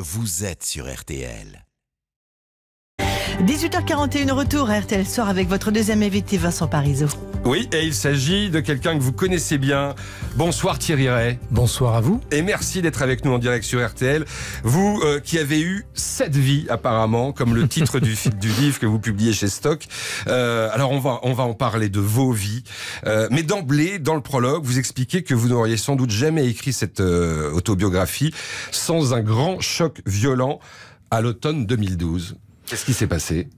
Vous êtes sur RTL. 18h41, retour à RTL Soir avec votre deuxième invité Vincent Parisot. Oui, et il s'agit de quelqu'un que vous connaissez bien. Bonsoir Thierry Ray. Bonsoir à vous. Et merci d'être avec nous en direct sur RTL. Vous euh, qui avez eu sept vies apparemment, comme le titre du, du livre que vous publiez chez Stock. Euh, alors on va, on va en parler de vos vies. Euh, mais d'emblée, dans le prologue, vous expliquez que vous n'auriez sans doute jamais écrit cette autobiographie sans un grand choc violent à l'automne 2012. Qu'est-ce qui s'est passé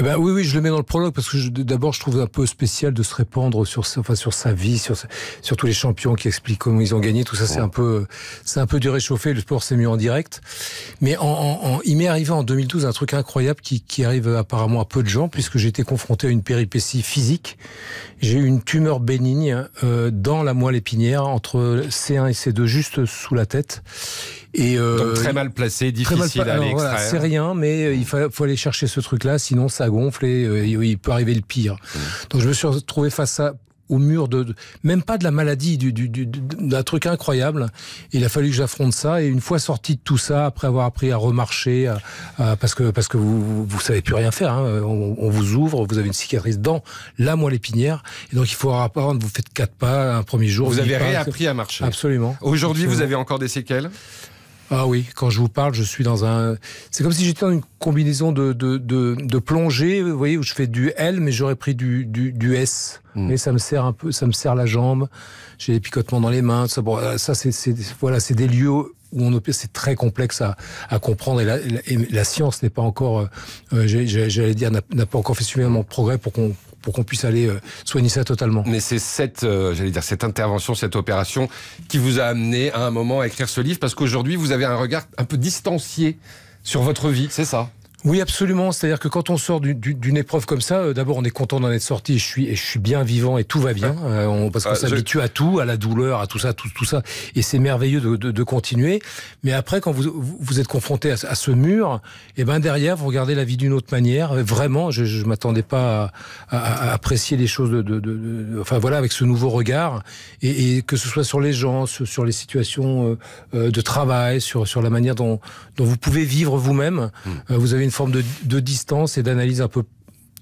eh ben oui, oui, je le mets dans le prologue parce que d'abord, je trouve un peu spécial de se répandre sur sa, enfin, sur sa vie, sur, sur tous les champions qui expliquent comment ils ont gagné. Tout ça, c'est un peu, c'est un peu du réchauffé. Le sport c'est mis en direct, mais en, en, en, il m'est arrivé en 2012 un truc incroyable qui, qui arrive apparemment à peu de gens puisque j'ai été confronté à une péripétie physique. J'ai eu une tumeur bénigne euh, dans la moelle épinière entre C1 et C2, juste sous la tête. Et euh, Donc très mal placé, difficile à aller C'est rien, mais euh, il faut, faut aller chercher ce truc-là, sinon ça gonflé et euh, il peut arriver le pire. Mmh. Donc je me suis retrouvé face à au mur de, même pas de la maladie, du, d'un truc incroyable. Il a fallu que j'affronte ça. Et une fois sorti de tout ça, après avoir appris à remarcher, parce que parce que vous vous savez plus rien faire, hein. on, vous ouvre, vous avez une cicatrice dans la moelle épinière, et donc il faut apprendre. Vous faites quatre pas un premier jour. Vous avez réappris à marcher. Absolument. Aujourd'hui, vous avez encore des séquelles. Ah oui, quand je vous parle, je suis dans un. C'est comme si j'étais dans une combinaison de, de, de, plongée, vous voyez, où je fais du L, mais j'aurais pris du, du, S. Mais hmm. ça me sert un peu, ça me sert la jambe. J'ai des picotements dans les mains. ça, euh, ça c'est voilà, c'est des lieux où on opère. C'est très complexe à, à comprendre et la, la science n'est pas encore, euh, euh, j'allais dire, n'a pas encore fait suffisamment de progrès pour qu'on pour qu'on puisse aller euh, soigner ça totalement. Mais c'est cette, euh, j'allais dire, cette intervention, cette opération qui vous a amené à un moment à écrire ce livre parce qu'aujourd'hui vous avez un regard un peu distancié sur votre vie, c'est ça oui, absolument. C'est-à-dire que quand on sort d'une épreuve comme ça, euh, d'abord on est content d'en être sorti. je suis, je suis bien vivant et tout va bien, euh, parce qu'on ah, s'habitue à tout, à la douleur, à tout ça, tout, ça. Et c'est merveilleux de, continuer. Mais après, quand vous, vous êtes confronté à, ce mur, et eh ben derrière vous regardez la vie d'une autre manière. Euh, vraiment, je, ne m'attendais pas à, apprécier les choses de, enfin voilà, avec ce nouveau regard. Et, que ce soit sur les gens, sur, les situations de travail, sur sur la manière dont dont vous pouvez vivre vous-même. Hmm. Vous avez une forme de, distance et d'analyse un peu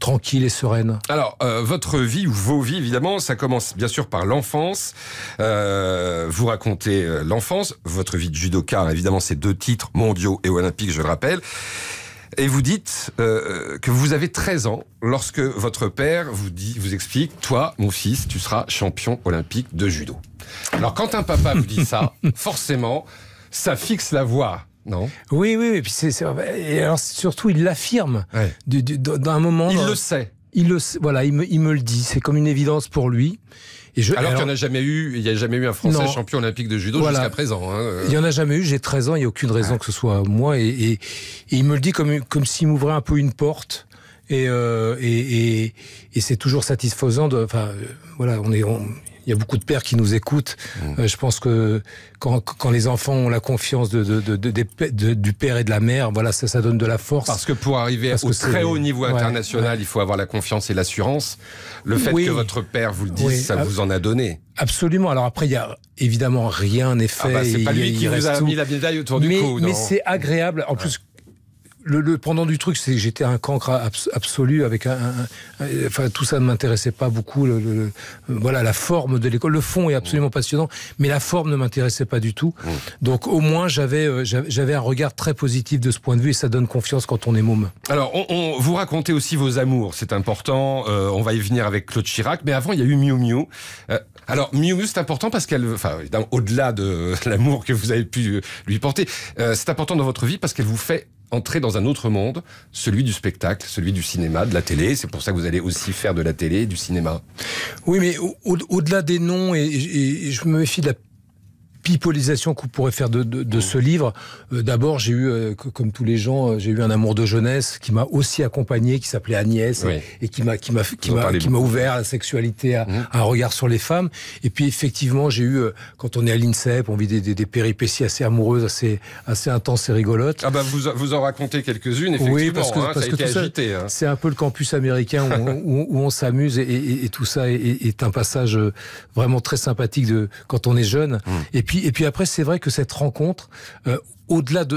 tranquille et sereine Alors, euh, votre vie ou vos vies, évidemment, ça commence bien sûr par l'enfance. Euh, vous racontez euh, l'enfance, votre vie de judoka, hein, évidemment, ces deux titres mondiaux et olympiques, je le rappelle. Et vous dites que vous avez 13 ans lorsque votre père vous, dit, vous explique « Toi, mon fils, tu seras champion olympique de judo ». Alors, quand un papa vous dit ça, forcément, ça fixe la voie non Oui, oui, Et puis c'est... et alors surtout, il l'affirme d'un moment. Il le sait. Il le, voilà, il me, le dit. C'est comme une évidence pour lui. Et je, alors, qu'il n'y a jamais eu, il y a jamais eu un Français champion olympique de judo jusqu'à présent. Hein. Il n'y en a jamais eu. J'ai 13 ans. Il n'y a aucune raison que ce soit moi. Et, il me le dit comme comme s'il m'ouvrait un peu une porte. Et, euh, et, c'est toujours satisfaisant. De, enfin, euh, voilà, on est il y a beaucoup de pères qui nous écoutent. Mmh. Euh, je pense que quand, les enfants ont la confiance de, du père et de la mère, voilà, ça, ça donne de la force. Parce que pour arriver au très haut niveau international, il faut avoir la confiance et l'assurance. Le fait que votre père vous le dise, ça vous en a donné. Absolument. Alors après, il y a évidemment rien n'est ah bah, fait. c'est pas lui qui nous a mis la médaille autour du cou. Mais c'est agréable. En plus, le, pendant du truc, c'est que j'étais un cancre absolu avec un, enfin tout ça ne m'intéressait pas beaucoup. Le, voilà la forme de l'école, le fond est absolument passionnant, mais la forme ne m'intéressait pas du tout. Mmh. Donc au moins j'avais euh, j'avais un regard très positif de ce point de vue et ça donne confiance quand on est môme. Alors on, vous racontez aussi vos amours, c'est important. Euh, on va y venir avec Claude Chirac, mais avant il y a eu Miu Miu. Euh, alors Miu Miu c'est important parce qu'elle, enfin au-delà de l'amour que vous avez pu lui porter, c'est important dans votre vie parce qu'elle vous fait entrer dans un autre monde, celui du spectacle, celui du cinéma, de la télé. C'est pour ça que vous allez aussi faire de la télé, du cinéma. Oui, mais au-delà des noms, et, et, je me méfie de la pipolisation vous pourrait faire de, de, ce livre. Euh, d'abord, j'ai eu, euh, comme tous les gens, euh, j'ai eu un amour de jeunesse qui m'a aussi accompagné, qui s'appelait Agnès, et qui m'a qui m'a qui m'a ouvert à la sexualité, mhm. à, un regard sur les femmes. Et puis effectivement, j'ai eu, quand on est à l'INSEP, on vit des, des, péripéties assez amoureuses, assez assez intenses et rigolotes. Ah bah vous vous en racontez quelques-unes, effectivement. Oui, parce que hein. hein. c'est un peu le campus américain où, on, où, on s'amuse et, et, tout ça est, est, un passage vraiment très sympathique de quand on est jeune. Mmh. Et puis et puis après, c'est vrai que cette rencontre, euh, au-delà de,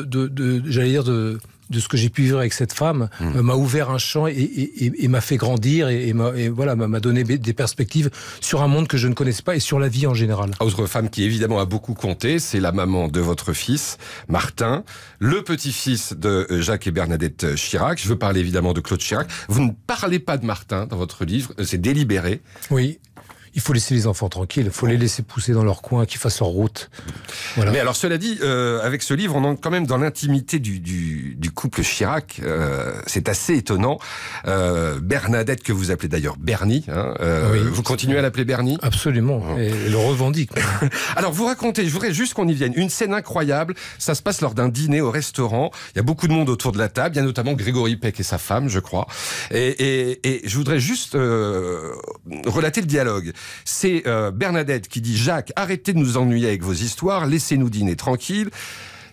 j'allais dire, de, de ce que j'ai pu vivre avec cette femme hmm. euh, m'a ouvert un champ et, m'a fait grandir et, voilà m'a donné des perspectives sur un monde que je ne connaissais pas et sur la vie en général. Ah, autre femme qui évidemment a beaucoup compté, c'est la maman de votre fils Martin, le petit-fils de euh, Jacques et Bernadette Chirac. Je veux parler évidemment de Claude Chirac. Vous ne parlez pas de Martin dans votre livre, c'est délibéré. Oui il faut laisser les enfants tranquilles, il faut les laisser pousser dans leur coin, qu'ils fassent leur route. Mais alors, cela dit, euh, avec ce livre, on entre quand même dans l'intimité du, couple Chirac. Euh, c'est assez étonnant. Euh, Bernadette, que vous appelez d'ailleurs Bernie, hein, vous continuez à l'appeler Bernie Absolument, oh. Elle et, le revendique. alors, vous racontez, je voudrais juste qu'on y vienne, une scène incroyable. Ça se passe lors d'un dîner au restaurant. Il y a beaucoup de monde autour de la table. Il y a notamment Grégory Peck et sa femme, je crois. Et, et je voudrais juste relater le dialogue. C'est euh, Bernadette qui dit Jacques, arrêtez de nous ennuyer avec vos histoires, laissez-nous dîner tranquille.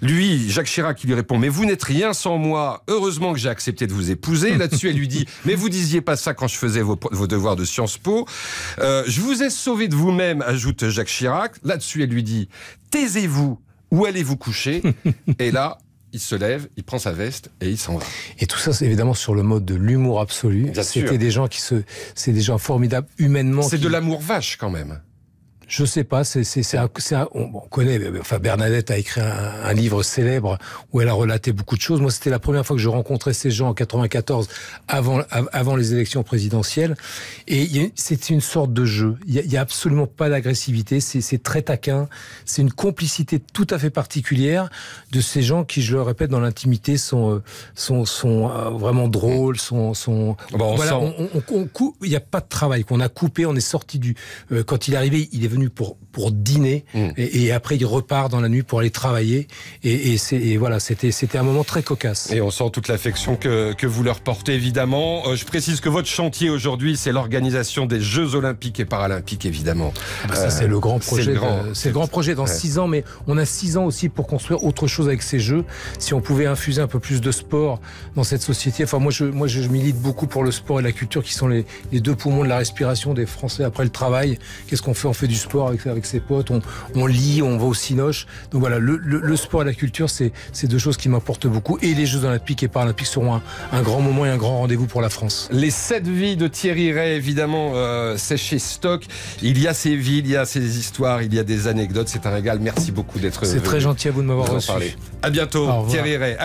Lui, Jacques Chirac, qui lui répond Mais vous n'êtes rien sans moi. Heureusement que j'ai accepté de vous épouser. Là-dessus, elle lui dit Mais vous disiez pas ça quand je faisais vos, devoirs de Sciences Po. Euh, je vous ai sauvé de vous-même, ajoute Jacques Chirac. Là-dessus, elle lui dit Taisez-vous. Où allez-vous coucher Et là, il se lève, il prend sa veste et il s'en va. Et tout ça, c'est évidemment sur le mode de l'humour absolu. C'était des gens qui se, c'est des gens formidables humainement. C'est de l'amour vache quand même. Je sais pas, c'est un, on, connaît, enfin Bernadette a écrit un, livre célèbre où elle a relaté beaucoup de choses. Moi, c'était la première fois que je rencontrais ces gens en 94, avant, avant les élections présidentielles. Et c'est une sorte de jeu. Il n'y a, absolument pas d'agressivité, c'est très taquin. C'est une complicité tout à fait particulière de ces gens qui, je le répète, dans l'intimité, sont, euh, sont, euh, vraiment drôles, sont... sont il n'y a pas de travail, qu'on a coupé, on est sorti du... Euh, quand il est arrivé, il est venu pour, pour dîner mm. et, après il repart dans la nuit pour aller travailler. Et, et, voilà, c'était un moment très cocasse. Et on sent toute l'affection que, que, vous leur portez évidemment. Euh, je précise que votre chantier aujourd'hui, c'est l'organisation des Jeux Olympiques et Paralympiques évidemment. Ah bah euh, c'est le grand projet. C'est le, grand... projet dans six ans, mais on a six ans aussi pour construire autre chose avec ces Jeux. Si on pouvait infuser un peu plus de sport dans cette société. Enfin, moi, je, moi, je milite beaucoup pour le sport et la culture qui sont les, les deux poumons de la respiration des Français après le travail. Qu'est-ce qu'on fait On fait du sport avec, ses potes, on, lit, on va au cinoche. Donc voilà, le, sport et la culture, c'est deux choses qui m'apportent beaucoup. Et les Jeux olympiques et paralympiques seront un, un grand moment et un grand rendez-vous pour la France. Les sept vies de Thierry Ray, évidemment, euh, c'est chez Stock. Il y a ses vies, il y a ses histoires, il y a des anecdotes. C'est un régal. Merci beaucoup d'être. C'est très gentil à vous de m'avoir reçu. Parler. À bientôt, Thierry Ray.